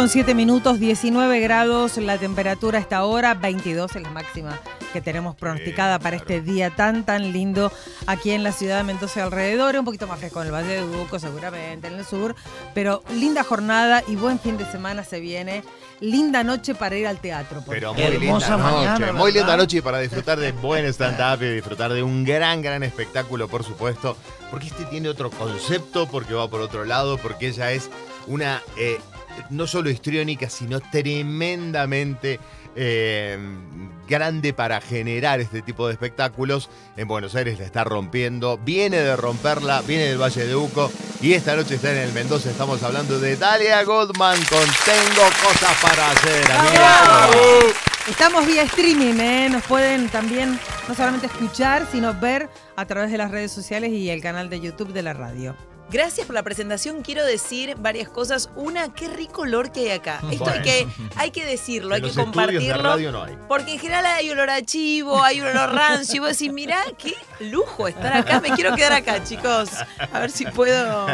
con 7 minutos, 19 grados la temperatura esta ahora, 22 es la máxima que tenemos pronosticada para este día tan, tan lindo aquí en la ciudad de Mendoza y alrededor. Un poquito más fresco en el Valle de Duco, seguramente, en el sur. Pero linda jornada y buen fin de semana se viene. Linda noche para ir al teatro. Pero muy linda noche. Muy linda noche para disfrutar de buen stand-up y disfrutar de un gran, gran espectáculo, por supuesto. Porque este tiene otro concepto, porque va por otro lado, porque ella es una eh, no solo histriónica, sino tremendamente eh, grande para generar este tipo de espectáculos. En Buenos Aires la está rompiendo, viene de romperla, viene del Valle de Uco y esta noche está en el Mendoza. Estamos hablando de Dalia Goldman con Tengo cosas para hacer, Estamos vía streaming, ¿eh? nos pueden también no solamente escuchar, sino ver a través de las redes sociales y el canal de YouTube de la radio. Gracias por la presentación. Quiero decir varias cosas. Una, qué rico olor que hay acá. Esto hay, que, hay que decirlo, hay que compartirlo. No Porque en general hay olor a chivo, hay olor rancio. Y vos decís, mirá, qué lujo estar acá. Me quiero quedar acá, chicos. A ver si puedo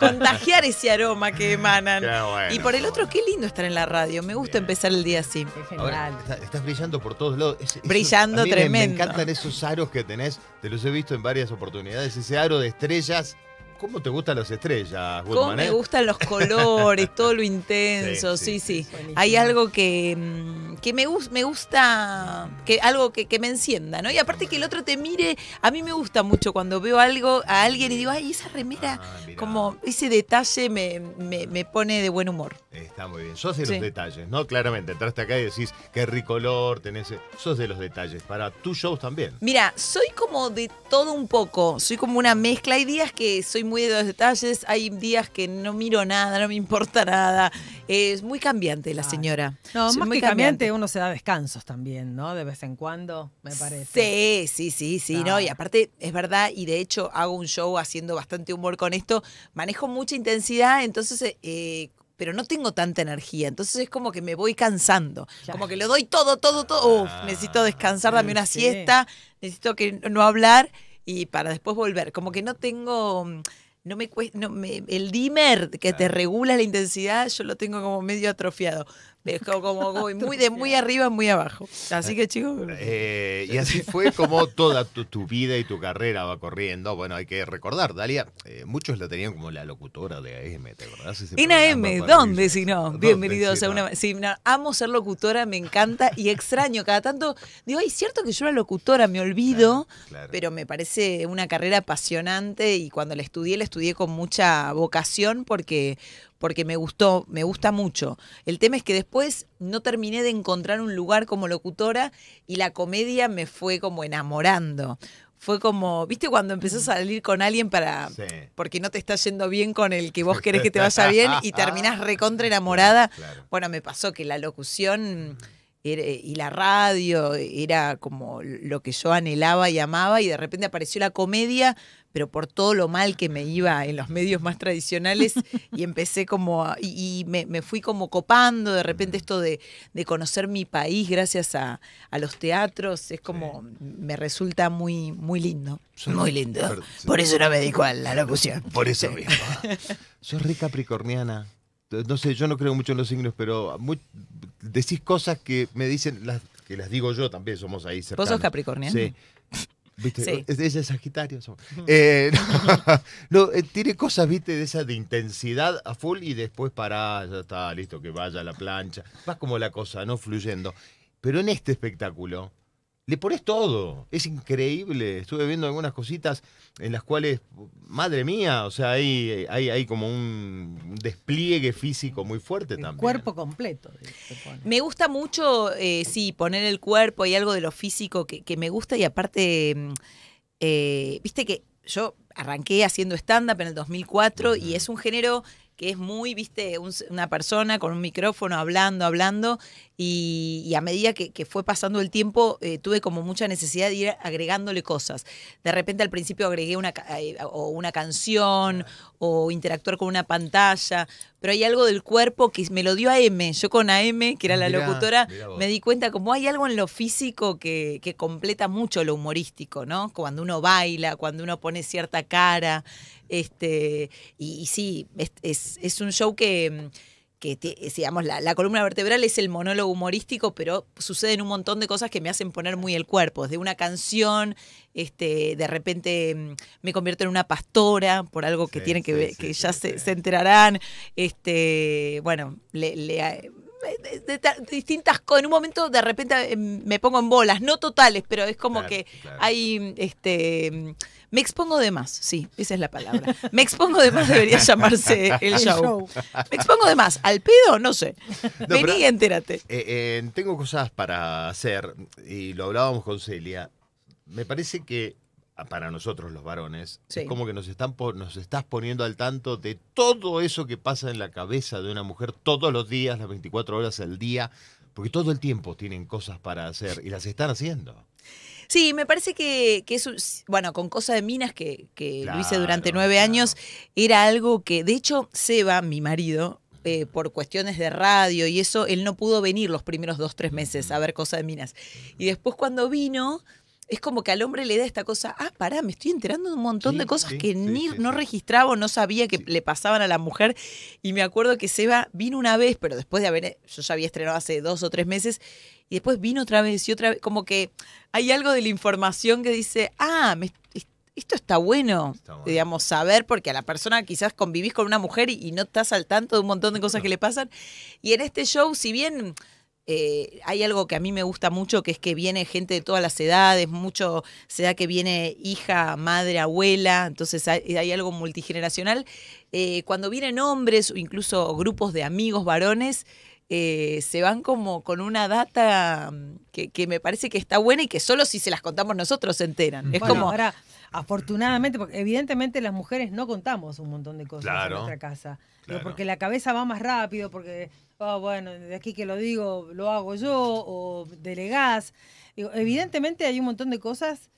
contagiar ese aroma que emanan. y por el otro, qué lindo estar en la radio. Me gusta empezar el día así. genial. estás brillando por todos lados. brillando tremendo. me encantan esos aros que tenés. Te los he visto en varias oportunidades. Ese aro de estrellas. ¿Cómo te gustan las estrellas, me eh? gustan los colores, todo lo intenso? Sí, sí. Hay algo que, mm, que me, me gusta, que algo que, me encienda, ¿no? Y aparte que el otro te mire, a mí me gusta mucho cuando veo algo a alguien y digo, ay, esa remera, ah, como ese detalle me, pone de buen humor. Está muy bien. Sos de los detalles, ¿no? Claramente, entraste acá y decís, qué rico color, tenés. Sos de los detalles. Para tus shows también. Mira, soy como de todo un poco. Soy como una mezcla. Hay días que soy muy muy de los detalles. Hay días que no miro nada, no me importa nada. Es muy cambiante la señora. No, más muy cambiante, uno se da descansos también, ¿no? De vez en cuando, me parece. Sí, sí, sí, sí, no. Y aparte, es verdad, y de hecho hago un show haciendo bastante humor con esto. Manejo mucha intensidad, entonces... Eh, pero no tengo tanta energía. Entonces es como que me voy cansando. Como que le doy todo, todo, todo. Uf, ah, necesito descansar, dame una siesta, necesito que no hablar y para después volver. Como que no tengo mm, no me no, me, el dimmer que te regula la intensidad, yo lo tengo como medio atrofiado. Dejó como muy, de muy arriba, muy abajo. Así que, chicos. Eh, pues, eh, y así fue como toda tu, vida y tu carrera va corriendo. Bueno, hay que recordar, Dalia, eh, muchos la tenían como la locutora de AM, ¿te acordás? en AM, ¿dónde si no? Bienvenidos a una. Sí, amo ser locutora, me encanta y extraño. Cada tanto digo, es cierto que yo la locutora, me olvido, pero me parece una carrera apasionante y cuando la estudié, la estudié con mucha vocación porque porque me gustó, me gusta mucho. El tema es que después no terminé de encontrar un lugar como locutora y la comedia me fue como enamorando. Fue como, ¿viste cuando empezás a salir con alguien para. porque no te está yendo bien con el que vos querés que te vaya bien y terminás recontra enamorada? Bueno, me pasó que la locución y la radio era como lo que yo anhelaba y amaba y de repente apareció la comedia, pero por todo lo mal que me iba en los medios más tradicionales y empecé como, y, me, fui como copando de repente esto de, conocer mi país gracias a, los teatros, es como, me resulta muy, muy lindo. Muy lindo. Por eso no me dedico a la locución. Por eso mismo. Soy re capricorniana no sé, yo no creo mucho en los signos, pero decís cosas que me dicen, las, que las digo yo también, somos ahí cercanos. ¿Vos sos Sí. ¿Viste? Ella es Sagitario. Eh, no, eh, tiene cosas, viste, de esa de intensidad a full y después para ya está, listo, que vaya a la plancha. va como la cosa, ¿no? Fluyendo. Pero en este espectáculo, le pones todo, es increíble. Estuve viendo algunas cositas en las cuales, madre mía, o sea, hay, hay, como un despliegue físico muy fuerte el también. Cuerpo completo. Me gusta mucho, eh, sí, poner el cuerpo y algo de lo físico que, me gusta y aparte, mm, eh, viste que yo arranqué haciendo stand-up en el 2004 y es un género que es muy, viste, una persona con un micrófono hablando, hablando, y, a medida que, fue pasando el tiempo, eh, tuve como mucha necesidad de ir agregándole cosas. De repente al principio agregué una, eh, una canción o interactuar con una pantalla, pero hay algo del cuerpo que me lo dio AM. Yo con AM, que era la locutora, me di cuenta como hay algo en lo físico que, completa mucho lo humorístico, ¿no? Cuando uno baila, cuando uno pone cierta cara. Este, y, sí, es un show que mm, que eh, digamos, la, columna vertebral es el monólogo humorístico, pero suceden un montón de cosas que me hacen poner muy el cuerpo. Desde una canción, este, de repente mm, me convierto en una pastora, por algo que que que ya se, enterarán. Este, bueno, le, le eh, de, distintas cosas. En un momento de repente em, me pongo en bolas, no totales, pero es como que hay este me expongo de más, sí, esa es la palabra. Me expongo de más debería llamarse el, show. Me expongo de más, al pedo, no sé. Vení y entérate. Eh, eh, tengo cosas para hacer y lo hablábamos con Celia. Me parece que para nosotros los varones, es como que nos, estás poniendo al tanto de todo eso que pasa en la cabeza de una mujer todos los días, las 24 horas del día, porque todo el tiempo tienen cosas para hacer y las están haciendo. Sí, me parece que, eso, bueno, con Cosa de Minas, que, lo hice durante nueve años, era algo que, de hecho, Seba, mi marido, eh, por cuestiones de radio y eso, él no pudo venir los primeros dos, tres meses a ver Cosa de Minas. Y después cuando vino, es como que al hombre le da esta cosa, ah, pará, me estoy enterando de un montón de cosas que ni, no registraba o no sabía que le pasaban a la mujer. Y me acuerdo que Seba vino una vez, pero después de haber, yo ya había estrenado hace dos o tres meses, y después vino otra vez y otra vez, como que hay algo de la información que dice, ah, me, esto está bueno, digamos, saber, porque a la persona quizás convivís con una mujer y, no estás al tanto de un montón de cosas que le pasan. Y en este show, si bien eh, hay algo que a mí me gusta mucho, que es que viene gente de todas las edades, mucho se da que viene hija, madre, abuela, entonces hay, algo multigeneracional. Eh, cuando vienen hombres o incluso grupos de amigos varones, eh, se van como con una data mm, que, me parece que está buena y que solo si se las contamos nosotros se enteran. Ahora, afortunadamente, porque evidentemente las mujeres no contamos un montón de cosas en nuestra casa. Porque la cabeza va más rápido, porque oh, bueno, de aquí que lo digo, lo hago yo, o delegás. evidentemente hay un montón de cosas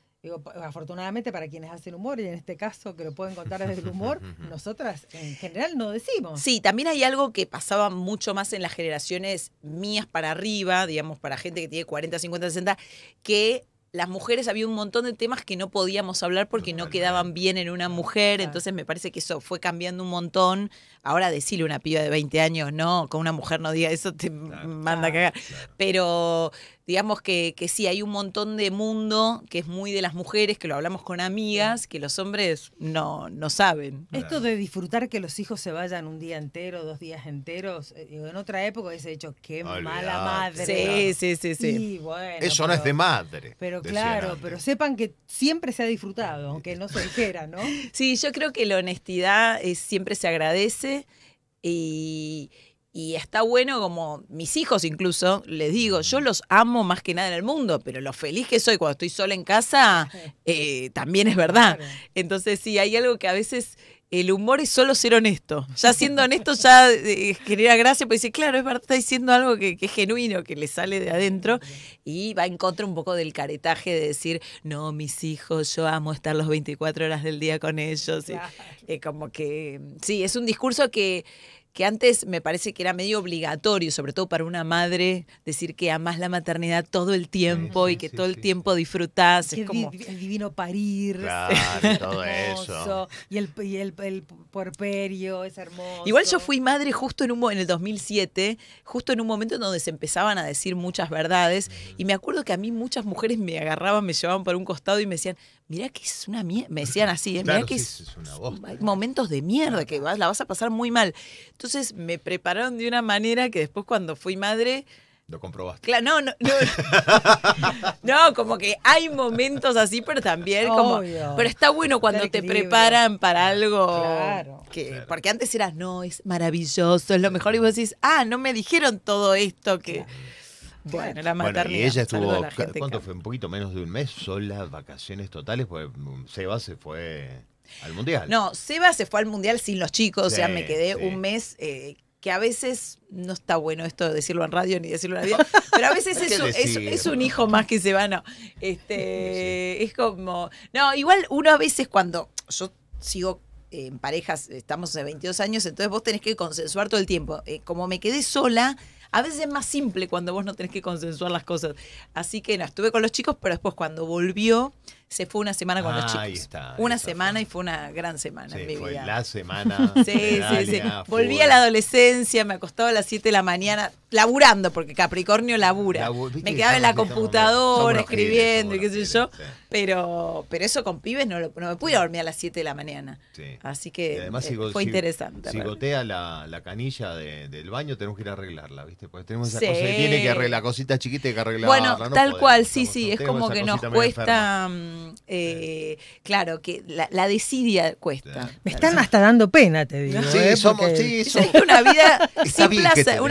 afortunadamente para quienes hacen humor, y en este caso que lo pueden contar desde el humor, nosotras en general no decimos. Sí, también hay algo que pasaba mucho más en las generaciones mías para arriba, digamos, para gente que tiene 40, 50, 60, que las mujeres había un montón de temas que no podíamos hablar porque no quedaban bien en una mujer, entonces me parece que eso fue cambiando un montón. Ahora decirle a una piba de 20 años, no, con una mujer no diga eso, te manda a cagar. Pero digamos que, sí, hay un montón de mundo que es muy de las mujeres, que lo hablamos con amigas, que los hombres no, no saben. Esto de disfrutar que los hijos se vayan un día entero, dos días enteros, eh, en otra época hubiese dicho, qué mala madre. Sí, sí, sí, sí. eso no es de madre. Pero claro, pero sepan que siempre se ha disfrutado, aunque no se dijera, ¿no? sí, yo creo que la honestidad eh, siempre se agradece y, está bueno como mis hijos incluso, les digo, yo los amo más que nada en el mundo, pero lo feliz que soy cuando estoy sola en casa eh, también es verdad. Entonces sí, hay algo que a veces el humor es solo ser honesto. Ya siendo honesto ya quería eh, genera gracia, porque dice, claro, es verdad, está diciendo algo que, es genuino, que le sale de adentro, y va en contra un poco del caretaje de decir, no, mis hijos, yo amo estar las 24 horas del día con ellos. como que, sí, es un discurso que que antes me parece que era medio obligatorio, sobre todo para una madre, decir que amas la maternidad todo el tiempo y que todo el tiempo disfrutas Es como... El divino parir. Claro, todo eso. Y el, porperio es hermoso. Igual yo fui madre justo en, un, en el 2007, justo en un momento donde se empezaban a decir muchas verdades. Mm. Y me acuerdo que a mí muchas mujeres me agarraban, me llevaban por un costado y me decían, mirá que es una mierda, me decían así, ¿eh? mirá que es, hay momentos de mierda que la vas a pasar muy mal. Entonces me prepararon de una manera que después cuando fui madre... Lo comprobaste. no, no, no. como que hay momentos así, pero también como... Pero está bueno cuando te preparan para algo Porque antes eras, no, es maravilloso, es lo mejor. Y vos decís, ah, no me dijeron todo esto que... Bueno, la y ella estuvo, ¿cuánto fue? Un poquito menos de un mes, sola vacaciones totales, pues mm, Seba se fue al Mundial. No, Seba se fue al Mundial sin los chicos, o sea, me quedé un mes eh, que a veces no está bueno esto de decirlo en radio ni decirlo en radio, pero a veces es, un, hijo más que se va, no. Este, Es como, no, igual uno a veces cuando yo sigo en parejas, estamos hace 22 años, entonces vos tenés que consensuar todo el tiempo. Eh, como me quedé sola, a veces es más simple cuando vos no tenés que consensuar las cosas. Así que no, estuve con los chicos, pero después cuando volvió, se fue una semana con los ah, chicos. Ahí está, una semana y fue una gran semana en mi La semana. sí, sí, sí. Volví a la adolescencia, me acostaba a las 7 de la mañana, laburando, porque Capricornio labura. me quedaba en la computadora escribiendo y qué sé yo. Pero, pero eso con pibes no, no me pude dormir a las 7 de la mañana. Así que eh, fue interesante. Si gotea la, canilla del baño, tenemos que ir a arreglarla, ¿viste? Porque tenemos esa cosa que tiene que arreglar, cosita chiquita que arreglarla Bueno, tal cual, sí, sí, es como que nos cuesta eh, claro, que la, desidia cuesta. Me están hasta dando pena, te digo. Sí, eh, somos, sí, Una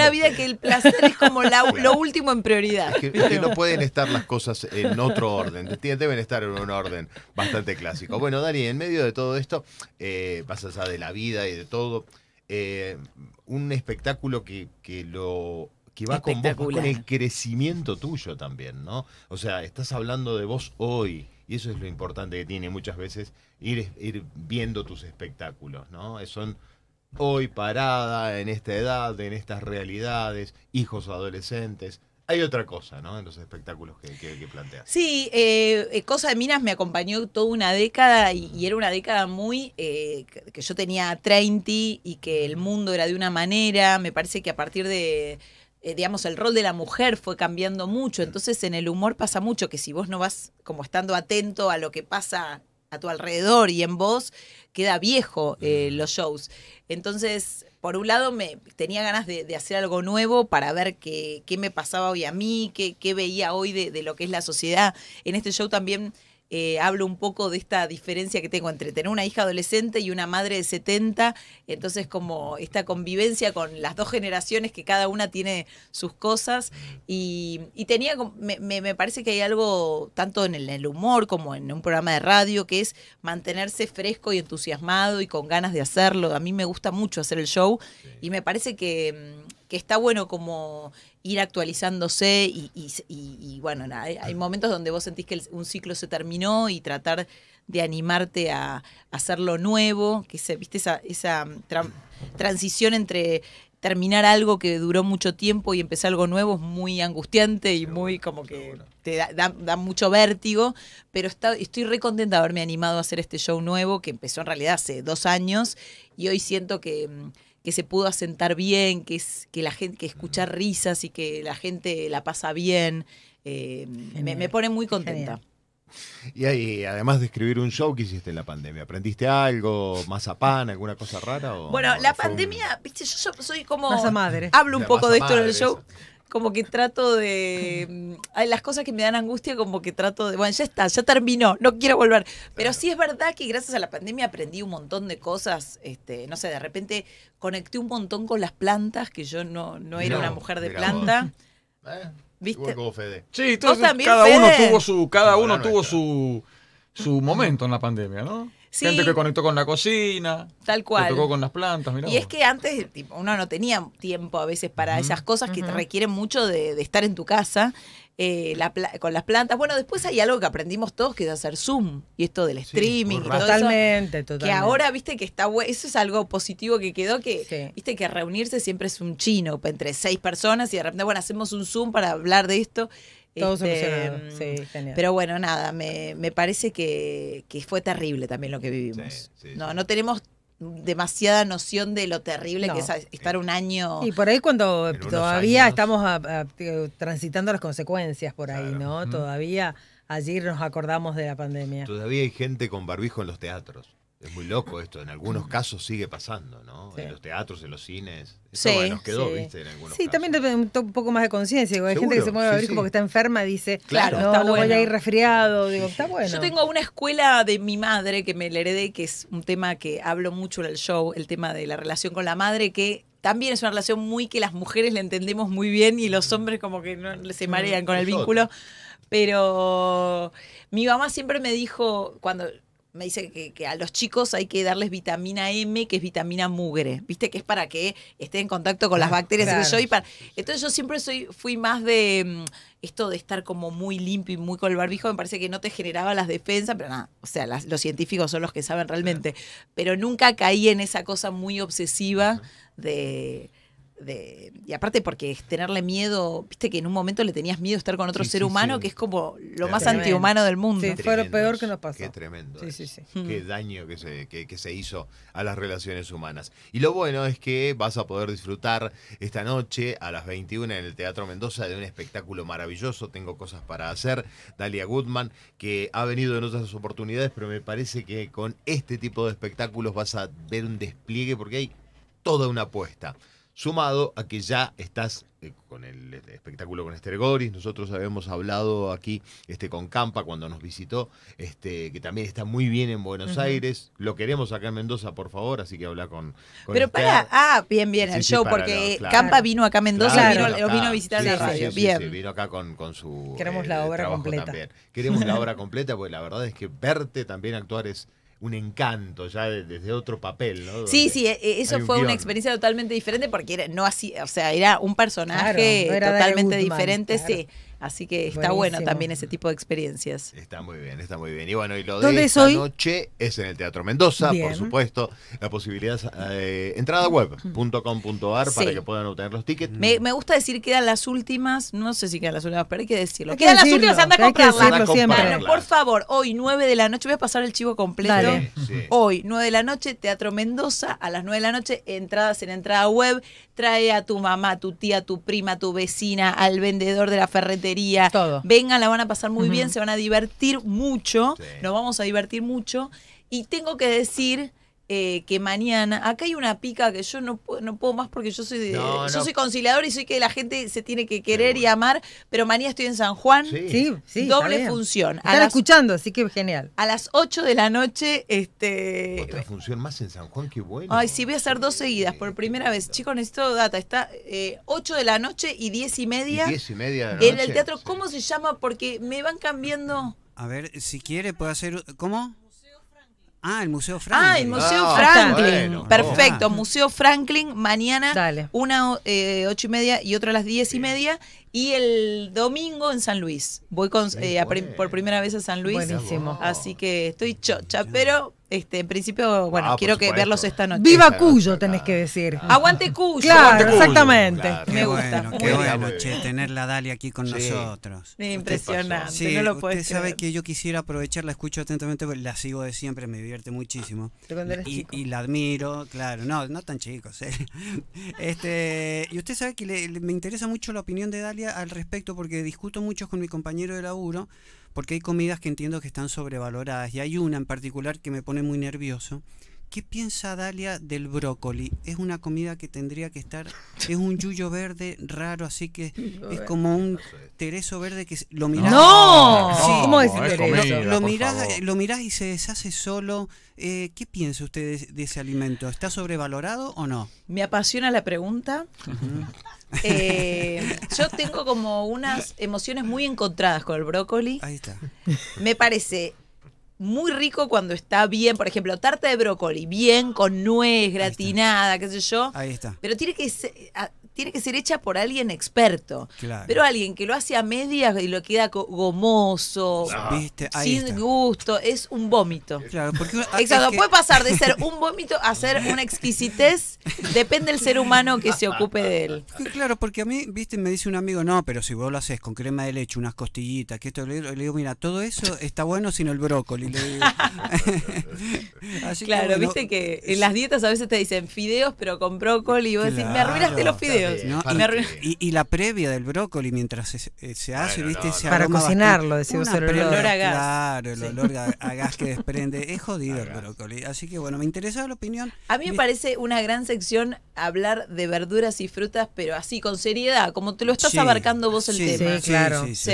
vida que el placer es como lo último en prioridad. que, no pueden estar las cosas en otro orden, deben estar en un orden bastante clásico. Bueno, Dani, en medio de todo esto, eh, a allá de la vida y de todo, eh, un espectáculo que, lo que va con con el crecimiento tuyo también, ¿no? O sea, estás hablando de vos hoy, y eso es lo importante que tiene muchas veces ir, ir viendo tus espectáculos, ¿no? Son hoy parada, en esta edad, en estas realidades, hijos o adolescentes, hay otra cosa, ¿no? En los espectáculos que, que, que planteas. Sí, eh, eh, Cosa de Minas me acompañó toda una década y, era una década muy. Eh, que yo tenía 30 y que el mundo era de una manera. Me parece que a partir de eh, digamos, el rol de la mujer fue cambiando mucho. Entonces en el humor pasa mucho que si vos no vas como estando atento a lo que pasa a tu alrededor y en vos, queda viejo eh, los shows. Entonces, por un lado, me tenía ganas de, hacer algo nuevo para ver qué, qué, me pasaba hoy a mí, qué, qué veía hoy de, de lo que es la sociedad. En este show también eh, hablo un poco de esta diferencia que tengo entre tener una hija adolescente y una madre de 70, entonces como esta convivencia con las dos generaciones que cada una tiene sus cosas y, tenía, me, me, parece que hay algo tanto en el, humor como en un programa de radio que es mantenerse fresco y entusiasmado y con ganas de hacerlo. A mí me gusta mucho hacer el show y me parece que mm, que está bueno como ir actualizándose y, bueno, hay, momentos donde vos sentís que un ciclo se terminó y tratar de animarte a, hacerlo hacer lo nuevo, que se, viste esa, esa mm, transición entre terminar algo que duró mucho tiempo y empezar algo nuevo es muy angustiante y muy como que te da, mucho vértigo, pero estoy re contenta de haberme animado a hacer este show nuevo que empezó en realidad hace dos años y hoy siento que mm, que se pudo asentar bien, que, es, que la gente, que escuchar mm. risas y que la gente la pasa bien, eh, me, pone muy contenta. Y ahí, además de escribir un show, que hiciste en la pandemia? ¿Aprendiste algo? pan ¿Alguna cosa rara? bueno, la pandemia, viste, yo, soy como. Masa madre. Hablo un poco de esto en el show como que trato de. Hay mm, las cosas que me dan angustia, como que trato de. Bueno, ya está, ya terminó, no quiero volver. Pero sí es verdad que gracias a la pandemia aprendí un montón de cosas. Este, no sé, de repente conecté un montón con las plantas, que yo no, era una mujer de planta. como eh, Fede. Sí, también, cada uno tuvo su, cada uno tuvo su momento en la pandemia, ¿no? Gente que conectó con la cocina. Tal cual. Que tocó con las plantas, Y es que antes uno no tenía tiempo a veces para esas cosas que te requieren mucho de, estar en tu casa. Eh, con las plantas. Bueno, después hay algo que aprendimos todos que es hacer Zoom y esto del streaming. totalmente, eso, totalmente. Que ahora, viste, que está bueno. Eso es algo positivo que quedó, que, viste, que reunirse siempre es un chino entre seis personas y de repente, bueno, hacemos un Zoom para hablar de esto. Todo este, mm, Pero bueno, nada, me, parece que, fue terrible también lo que vivimos. no, no tenemos demasiada noción de lo terrible que es estar un año. Y por ahí cuando todavía estamos transitando las consecuencias por ahí, ¿no? Todavía allí nos acordamos de la pandemia. Todavía hay gente con barbijo en los teatros. Es muy loco esto, en algunos casos sigue pasando, ¿no? En los teatros, en los cines. Eso sí, nos quedó, ¿viste? En algunos sí, también un poco más de conciencia. Hay gente que se mueve a abrir como que está enferma, y dice, claro, no, está voy a ir resfriado. Digo, está bueno. Yo tengo una escuela de mi madre que me la heredé, que es un tema que hablo mucho en el show, el tema de la relación con la madre, que también es una relación muy que las mujeres la entendemos muy bien y los hombres como que no, se marean con el vínculo. Pero mi mamá siempre me dijo, cuando me dice que, a los chicos hay que darles vitamina M, que es vitamina mugre, ¿viste? Que es para que esté en contacto con las ah, bacterias. Entonces yo siempre soy, fui más de mm, esto de estar como muy limpio y muy con el barbijo, me parece que no te generaba las defensas, pero nada, o sea, los científicos son los que saben realmente. Pero nunca caí en esa cosa muy obsesiva de y aparte porque es tenerle miedo, viste que en un momento le tenías miedo estar con otro ser humano, que es como lo más antihumano del mundo. Sí, fue lo peor que nos pasó. Qué tremendo. Mm. Qué daño que se, que, que se hizo a las relaciones humanas. Y lo bueno es que vas a poder disfrutar esta noche a las 21 en el Teatro Mendoza de un espectáculo maravilloso. Tengo cosas para hacer. Dalia Goodman, que ha venido en otras oportunidades, pero me parece que con este tipo de espectáculos vas a ver un despliegue porque hay toda una apuesta sumado a que ya estás eh, con el espectáculo con Esther Goris, nosotros habíamos hablado aquí este, con Campa cuando nos visitó, este, que también está muy bien en Buenos Aires, lo queremos acá en Mendoza, por favor, así que habla con... Pero para, ah, bien, bien, el show, porque Campa vino acá a Mendoza, vino, a visitar la radio, bien. vino acá con, su... Queremos eh, la obra completa. Queremos la obra completa, porque la verdad es que verte también actuar es un encanto ya desde otro papel, ¿no? sí, sí, e, e, eso fue una experiencia totalmente diferente porque era, no así, o sea, era un personaje totalmente diferente, sí. Así que está bueno también ese tipo de experiencias. Está muy bien, está muy bien. Y bueno, y lo de esta noche es en el Teatro Mendoza, por supuesto. La posibilidad es eh, entradaweb.com.ar para que puedan obtener los tickets. Me, gusta decir que quedan las últimas, no sé si quedan las últimas, pero hay que decirlo. quedan las últimas, anda a comprarlas. por favor, hoy 9 de la noche, voy a pasar el chivo completo. Hoy 9 de la noche, Teatro Mendoza, a las 9 de la noche, entradas en entrada web. Trae a tu mamá, tu tía, tu prima, tu vecina, al vendedor de la ferretería todo. Vengan, la van a pasar muy bien, se van a divertir mucho. Nos vamos a divertir mucho. Y tengo que decir eh, que mañana. Acá hay una pica que yo no, no puedo más porque yo soy de, yo soy conciliador y soy que la gente se tiene que querer y amar, pero mañana estoy en San Juan. Sí, doble función. Están escuchando, así que genial. A las 8 de la noche, este. Otra función más en San Juan, qué bueno. Ay, sí, voy a hacer dos seguidas por primera vez. Chicos, necesito data. Está 8 eh, de la noche y 10 y media. y media En el teatro, ¿cómo se llama? Porque me van cambiando. A ver, si quiere, puede hacer. ¿Cómo? Ah, el Museo Franklin. Ah, el Museo ah, Franklin. Perfecto, Museo Franklin, mañana una eh, ocho y media y otra a las diez y media. Y el domingo en San Luis. Voy eh, por pues. primera vez a San Luis. Buenísimo. Oh. Así que estoy chocha, pero este, en principio, bueno, ah, quiero que verlos esta noche. Viva Cuyo, tenés que decir. Aguante Cuyo. Claro, exactamente. Me gusta. Bueno, qué bueno, che, tener la Dalia aquí con nosotros. Impresionante, no lo Usted sabe que yo quisiera aprovechar, la escucho atentamente, porque la sigo de siempre, me divierte muchísimo. Y, y, la admiro, claro. No, no tan chicos. Este, y usted sabe que me interesa mucho la opinión de Dalia al respecto porque discuto mucho con mi compañero de laburo, porque hay comidas que entiendo que están sobrevaloradas y hay una en particular que me pone muy nervioso. ¿Qué piensa Dalia del brócoli? Es una comida que tendría que estar. Es un yuyo verde raro, así que es como un tereso verde que lo mirás. ¡No! ¿Cómo decir tereso? Lo, eh, lo, mirás, lo y se deshace solo. Eh, ¿Qué piensa usted de, ese alimento? ¿Está sobrevalorado o no? Me apasiona la pregunta. Eh, yo tengo como unas emociones muy encontradas con el brócoli. Ahí está. Me parece muy rico cuando está bien, por ejemplo, tarta de brócoli, bien con nuez gratinada, qué sé yo. Ahí está. Pero tiene que ser, tiene que ser hecha por alguien experto. Pero alguien que lo hace a medias y lo queda gomoso, ah, sin gusto, es un vómito. Ah, Exacto, puede pasar de ser un vómito a ser una exquisitez, depende del ser humano que se ocupe de él. Claro, porque a mí, viste, me dice un amigo, no, pero si vos lo haces con crema de leche, unas costillitas, que esto, le digo, mira, todo eso está bueno sino el brócoli. claro, viste que en las dietas a veces te dicen fideos, pero con brócoli, y vos decís, me arruinaste los fideos. Y, la previa del brócoli mientras se, eh, hace, ¿viste? para cocinarlo, decimos el olor, a gas. Claro, el olor a, gas que desprende. Es jodido el brócoli. Así que bueno, me interesa la opinión. A mí me parece una gran sección hablar de verduras y frutas, pero así con seriedad, como te lo estás abarcando vos el tema. claro. es,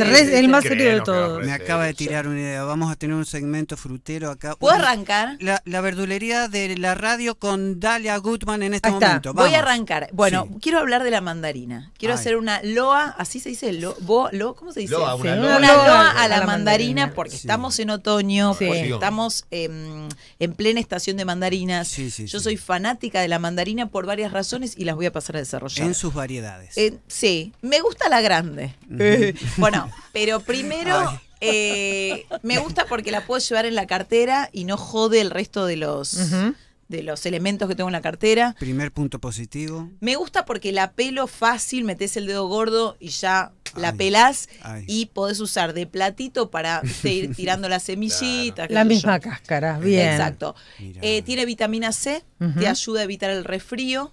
el más serio de todos Me acaba de tirar una idea. Vamos a tener un segmento frutero acá. ¿Puedo arrancar? La, verdulería de la radio con Dalia Gutman en este momento. Voy a arrancar bueno, quiero hablar de la mandarina. Quiero hacer una loa, así se dice, ¿cómo se dice? una, loa, a la, mandarina, porque estamos en otoño, estamos en plena estación de mandarinas. Yo soy fanática de la mandarina por varias razones y las voy a pasar a desarrollar. En sus variedades. Eh, sí, me gusta la grande. bueno, pero primero... Eh, me gusta porque la puedo llevar en la cartera y no jode el resto de los de los elementos que tengo en la cartera. Primer punto positivo. Me gusta porque la pelo fácil, metes el dedo gordo y ya la pelás y podés usar de platito para seguir tirando las semillitas. La misma cáscara, bien. Exacto. Eh, tiene vitamina C, te ayuda a evitar el resfrío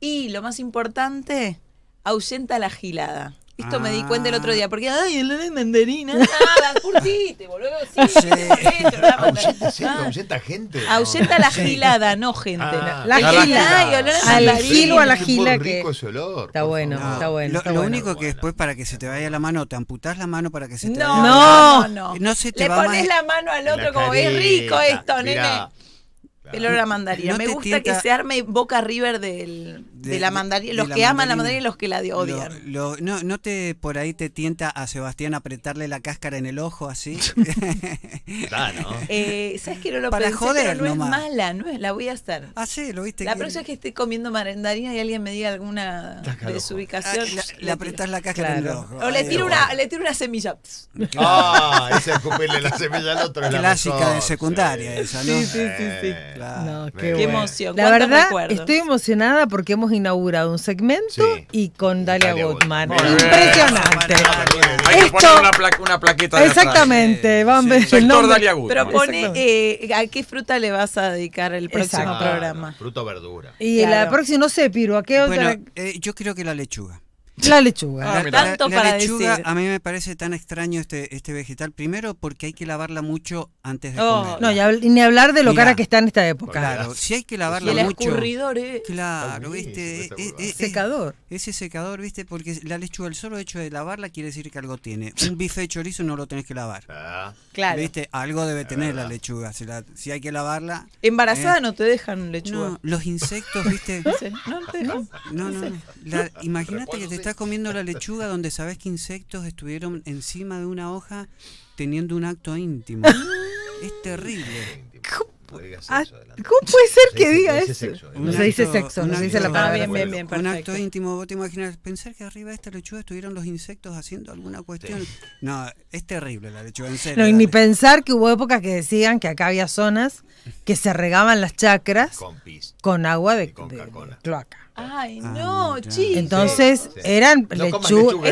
y lo más importante, ahuyenta la gilada. Esto me di cuenta el otro ah. día, porque, ay, el de mandarina. Ah, la curtiste, boludo. Sí, ah, sí. ahuyenta gente. Ausenta la gilada, no gente. Ah. la, gilada y olor a Al a la gila. que... Está bueno, está bueno. Lo, único que después, para que se te vaya la mano, te amputás la mano para que se te no, vaya no, la mano. No, no. no te Le pones la mano al otro como, es rico esto, nene. El olor a mandarina. me gusta que se arme boca river del, de, la mandarina, los que aman la mandarina y los que la odian. no, ¿No te por ahí te tienta a Sebastián apretarle la cáscara en el ojo así? claro. Eh, ¿Sabes que no lo Para pensé, joder, pero no es mala, no es, la voy a hacer. Ah, sí, lo viste. La próxima es que esté comiendo mandarina y alguien me diga alguna desubicación. ubicación ah, le, apretas la cáscara en el ojo. O le tiro, una, le una semilla. Ah, ese escupirle la semilla al otro. Clásica de secundaria esa, ¿no? Sí, sí, sí. sí. Eh, claro. qué, emoción. La verdad, estoy emocionada porque hemos inaugurado un segmento y con Dalia, Dalia Impresionante. Hay que una, plaquita una plaqueta. Exactamente. Van sí. Sector Dalia Gutman. Propone eh, a qué fruta le vas a dedicar el próximo programa. fruta o verdura. Y el la próxima, no sé, Piro, ¿a qué otra? Bueno, eh, yo creo que la lechuga. La lechuga. Ah, la, lechuga, a mí me parece tan extraño este, este vegetal. Primero, porque hay que lavarla mucho antes de oh, comer No, ni hablar de lo cara que está en esta época. Claro, si hay que lavarla el mucho. Escurridor Claro, ¿viste? E, e, e, secador. Ese secador, ¿viste? Porque la lechuga, el solo hecho de lavarla quiere decir que algo tiene. Un bife chorizo no lo tenés que lavar. Ah. claro. ¿Viste? Algo debe tener la lechuga. Si, hay que lavarla. Embarazada eh, no te dejan lechuga. No, los insectos, ¿viste? no, no No, no. Imagínate que te está estás comiendo la lechuga donde sabes que insectos estuvieron encima de una hoja teniendo un acto íntimo. es terrible. Ah, ¿Cómo puede ser que diga eso? no se dice sexo, no dice la palabra. Ah, bien, bien, bien, un acto íntimo, vos te imaginas, pensar que arriba de esta lechuga estuvieron los insectos haciendo alguna cuestión. No, es terrible la lechuga en serio. No, ni pensar que hubo épocas que decían que acá había zonas que se regaban las chacras con, agua de, cloaca. Ay, ah, no, chicos. Entonces eran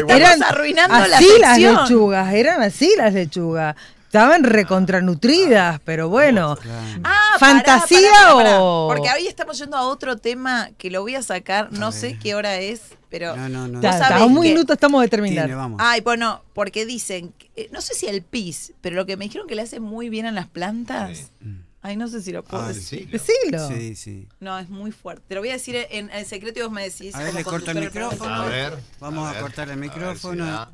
eran arruinando las lechugas, eran así las lechugas. Estaban recontranutridas, ah, pero bueno. Ah, ah ¿Fantasía Porque ahí estamos yendo a otro tema que lo voy a sacar, no sé qué hora es, pero. No, no, no. A un minuto estamos de terminar. Ay, bueno, porque dicen, eh, no sé si el pis, pero lo que me dijeron que le hace muy bien a las plantas. Ay, no sé si lo puedo ah, decir. Sí, sí. No, es muy fuerte. Te lo voy a decir en, el secreto y vos me decís. A ver, le corto el micrófono. Vamos a, cortar el micrófono.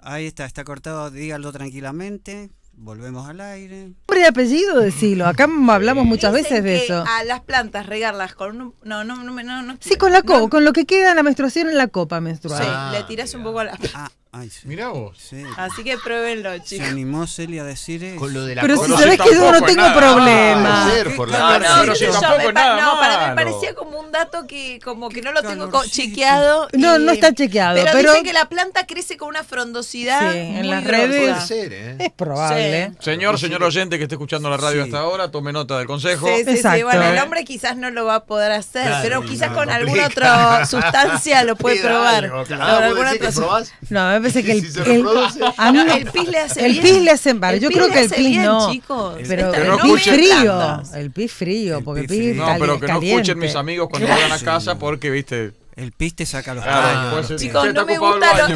Ahí está, está cortado. Dígalo tranquilamente volvemos al aire. Por el apellido, decilo. Acá hablamos muchas veces de eso. A las plantas regarlas con no, no, no, no, Sí, con la copa, con lo que queda la menstruación en la copa menstrual. Sí, le ah, tirás un poco a la. Ah, Ay, vos. Así que pruébenlo, chicos. Se animó Celia a decir eso. Con lo de la Pero si sabes que yo no tengo problema. no, no, para parecía como un dato que como que no lo tengo chequeado. no, no está chequeado. Pero, pero, que la planta crece con una frondosidad sí, en las redes. ¿eh? Es probable. Señor, señor oyente que esté escuchando la radio hasta ahora, tome nota del consejo. el hombre quizás no lo va a poder hacer, pero quizás con alguna otra sustancia lo puede probar. No, a veces que el, el, el pis le hace el pis le hace Yo creo que el pis no. Pero, el, pis frío, el pis frío, porque No, pero que no escuchen mis amigos cuando vayan a casa porque, viste, el pis te saca los ah, Chicos, no me gusta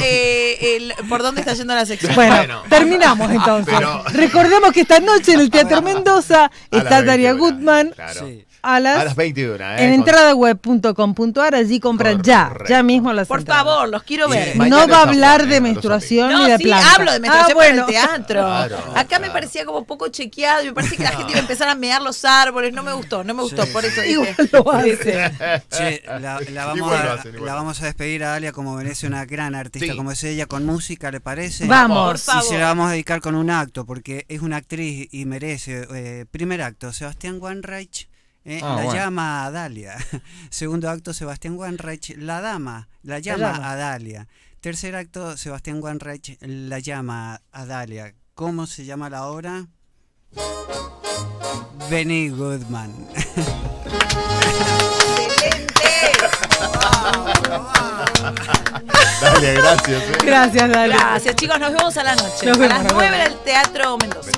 por dónde está yendo la sección. Bueno, terminamos entonces. Recordemos que esta noche en el Teatro ah, Mendoza está Daria Goodman a las, a las 21. ¿eh? En entradaweb.com.ar, allí compran ya, ya mismo las Por favor, los quiero ver. no va a hablar de menstruación ni de hablo de ah, menstruación teatro. Acá me parecía como poco chequeado, me parece que la gente iba a empezar a mear los árboles, no me gustó, no me gustó, por eso dice la, vamos a, la, vamos a, despedir a Dalia como merece una gran artista, como es ella, con música, ¿le parece? Vamos. Y se la vamos a dedicar con un acto, porque es una actriz y merece. Eh, primer acto, Sebastián Wanreich. ¿eh? Ah, la llama a Dalia. Segundo acto, Sebastián Wanreich, la dama, la llama, a Dalia. Tercer acto, Sebastián Wanreich, la llama a Dalia. ¿Cómo se llama la obra? Benny Goodman. ¡Excelente! Dalia, gracias. ¿eh? Gracias, Dalia. Gracias, chicos. Nos vemos a la noche. a las nueve del Teatro Mendoza.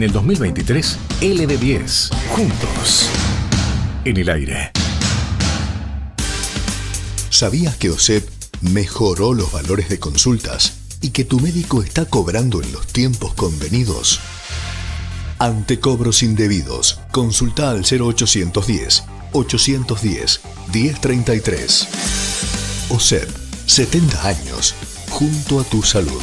En el 2023, LD10. Juntos. En el aire. ¿Sabías que OSEP mejoró los valores de consultas y que tu médico está cobrando en los tiempos convenidos? Ante cobros indebidos, consulta al 0810 810 1033. OSEP, 70 años, junto a tu salud.